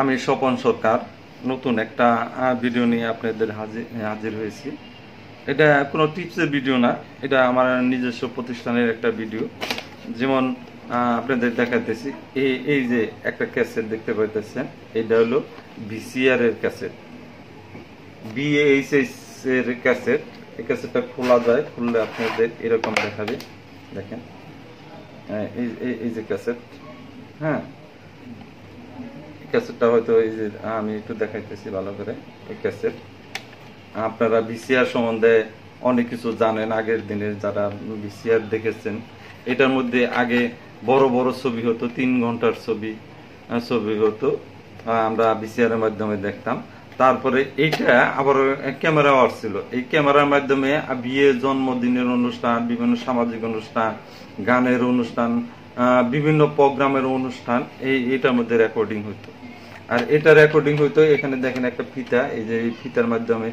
আমি স্বপন সরকার নতুন একটা ভিডিও নিয়ে আপনাদের হাজির হাজির হয়েছি এটা কোনো টিপসের ভিডিও না এটা আমার নিজস্ব প্রতিষ্ঠানের একটা ভিডিও যেমন আপনাদের দেখাতেছি এই এই যে একটা ক্যাসেট দেখতে পাইতেছেন এটা হলো ভিসিআর এর ক্যাসেট বিএইচএস এর ক্যাসেট এই ক্যাসেটটা খোলা যায় খুললে আপনাদের এরকম দেখাবে দেখেন হ্যাঁ, এই যে ক্যাসেট হ্যাঁ ক্যাসেটটা হয়তো এই যে আমি একটু দেখাইতেছি ভালো করে এই ক্যাসেট আপনারা বিসিআর সম্বন্ধে অনেক কিছু জানেন আগের দিনের যারা বিসিআর দেখেছেন এটার মধ্যে আগে বড় বড় ছবি হতো তিন ঘন্টার ছবি ছবি হতো আমরা বিসিআরের মাধ্যমে দেখতাম তারপরে এইটা আবার ক্যামেরা ওয়ার ছিল এই ক্যামেরার মাধ্যমে বিয়ে জন্মদিনের অনুষ্ঠান বিভিন্ন সামাজিক অনুষ্ঠান গানের অনুষ্ঠান বিভিন্ন প্রোগ্রামের অনুষ্ঠান এই এটার মধ্যে রেকর্ডিং হইতো আর এটা রেকর্ডিং হইতো এখানে দেখেন একটা ফিতা এই যে ফিতার মাধ্যমে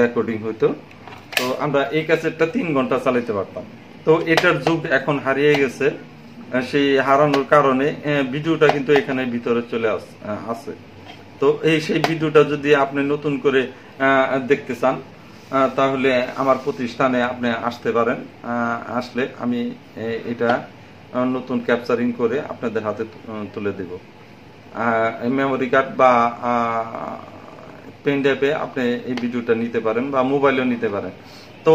রেকর্ডিং হইতো তো আমরা এই ক্যাসেটটা তিন ঘন্টা চালাইতে পারতাম তো এটার যুগ এখন হারিয়ে গেছে সেই হারানোর কারণে ভিডিওটা কিন্তু এখানে ভিতরে চলে আসে তো এই সেই ভিডিওটা যদি আপনি নতুন করে দেখতে চান তাহলে আমার প্রতিষ্ঠানে আপনি আসতে পারেন আসলে আমি এটা নতুন ক্যাপচারিং করে আপনাদের হাতে তুলে দেব মেমোরি কার্ড বা পেন আপনি এই ভিডিওটা নিতে পারেন বা মোবাইলেও নিতে পারেন তো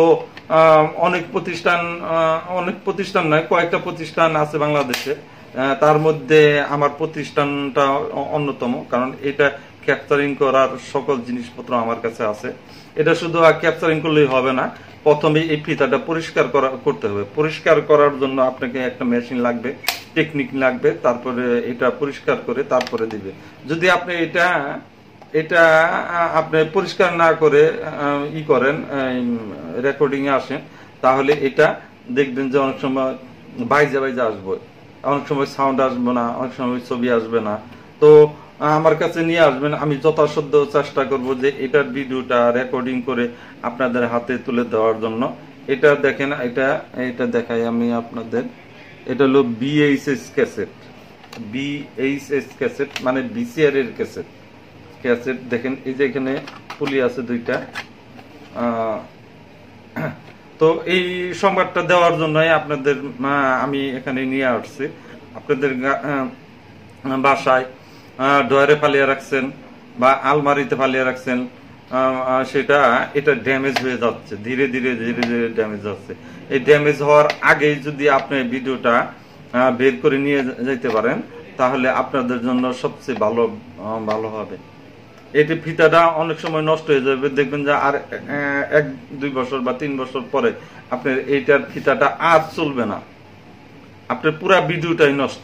অনেক প্রতিষ্ঠান অনেক প্রতিষ্ঠান নয় কয়েকটা প্রতিষ্ঠান আছে বাংলাদেশে তার মধ্যে আমার প্রতিষ্ঠানটা অন্যতম কারণ এটা ক্যাপচারিং করার সকল জিনিসপত্র আমার কাছে আছে এটা শুধু ক্যাপচারিং করলেই হবে না প্রথমে এই ফিতাটা পরিষ্কার করা করতে হবে পরিষ্কার করার জন্য আপনাকে একটা মেশিন লাগবে টেকনিক লাগবে তারপরে এটা পরিষ্কার করে তারপরে দিবে যদি আপনি এটা এটা আপনি পরিষ্কার না করে ই করেন রেকর্ডিংয়ে আসেন তাহলে এটা দেখবেন যে অনেক সময় বাইজে বাইজে আসবে অনেক সময় সাউন্ড আসবে না অনেক সময় ছবি আসবে না তো আমার কাছে নিয়ে আসবেন আমি যথাসাধ্য চেষ্টা করব যে এটার ভিডিওটা রেকর্ডিং করে আপনাদের হাতে তুলে দেওয়ার জন্য এটা দেখেন এটা এটা দেখাই আমি আপনাদের এটা হলো বিএইচএস ক্যাসেট বিএইচএস ক্যাসেট মানে বিসিআর এর ক্যাসেট ক্যাসেট দেখেন এই যে এখানে পুলি আছে দুইটা তো এই সংবাদটা দেওয়ার জন্যই আপনাদের আমি এখানে নিয়ে আসছি আপনাদের বাসায় ডয়ারে পালিয়ে রাখছেন বা আলমারিতে পালিয়ে রাখছেন সেটা এটা ড্যামেজ হয়ে যাচ্ছে ধীরে ধীরে ধীরে ধীরে ড্যামেজ হচ্ছে এই ড্যামেজ হওয়ার আগেই যদি আপনি ভিডিওটা বের করে নিয়ে যেতে পারেন তাহলে আপনাদের জন্য সবচেয়ে ভালো ভালো হবে এটি ফিতাটা অনেক সময় নষ্ট হয়ে যাবে দেখবেন যে আর এক দুই বছর বা তিন বছর পরে আপনার এইটার ফিতাটা আর চলবে না আপনার পুরা ভিডিওটাই নষ্ট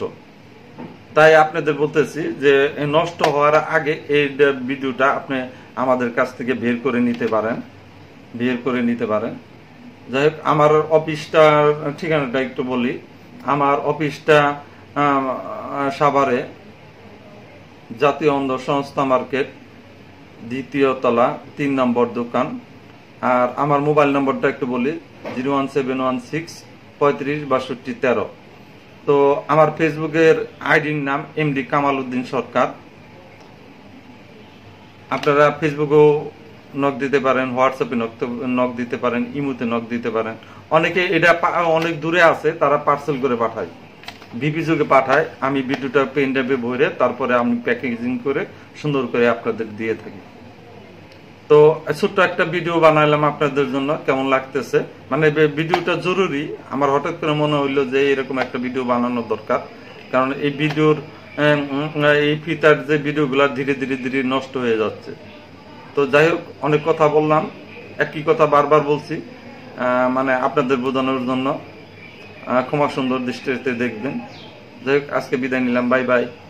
তাই আপনাদের বলতেছি যে নষ্ট হওয়ার আগে এই ভিডিওটা আপনি আমাদের কাছ থেকে বের করে নিতে পারেন বের করে নিতে পারেন যাই হোক আমার অফিসটার ঠিকানাটা একটু বলি আমার অফিসটা সাভারে জাতীয় অন্ধ সংস্থা মার্কেট দ্বিতীয় তলা তিন নম্বর দোকান আর আমার মোবাইল নম্বরটা একটু বলি zero one seven one six পঁয়ত্রিশ বাষট্টি তেরো তো আমার ফেসবুকের আইডির নাম এমডি কামাল উদ্দিন সরকার আপনারা ফেসবুকেও নখ দিতে পারেন হোয়াটসঅ্যাপে নখ নখ দিতে পারেন ইমুতে নখ দিতে পারেন অনেকে এটা অনেক দূরে আছে তারা পার্সেল করে পাঠায় ভিপি যুগে পাঠায় আমি বিদ্যুটা পেন ড্রাইভে ভরে তারপরে আমি প্যাকেজিং করে সুন্দর করে আপনাদের দিয়ে থাকি তো ছোট্ট একটা ভিডিও বানাইলাম আপনাদের জন্য কেমন লাগতেছে মানে ভিডিওটা জরুরি আমার হঠাৎ করে মনে হইলো যে এরকম একটা ভিডিও বানানো দরকার কারণ এই ভিডিওর এই ফিতার যে ভিডিওগুলো ধীরে ধীরে ধীরে নষ্ট হয়ে যাচ্ছে তো যাই হোক অনেক কথা বললাম একই কথা বারবার বলছি মানে আপনাদের বোঝানোর জন্য ক্ষমা সুন্দর দৃষ্টিতে দেখবেন যাই হোক আজকে বিদায় নিলাম বাই বাই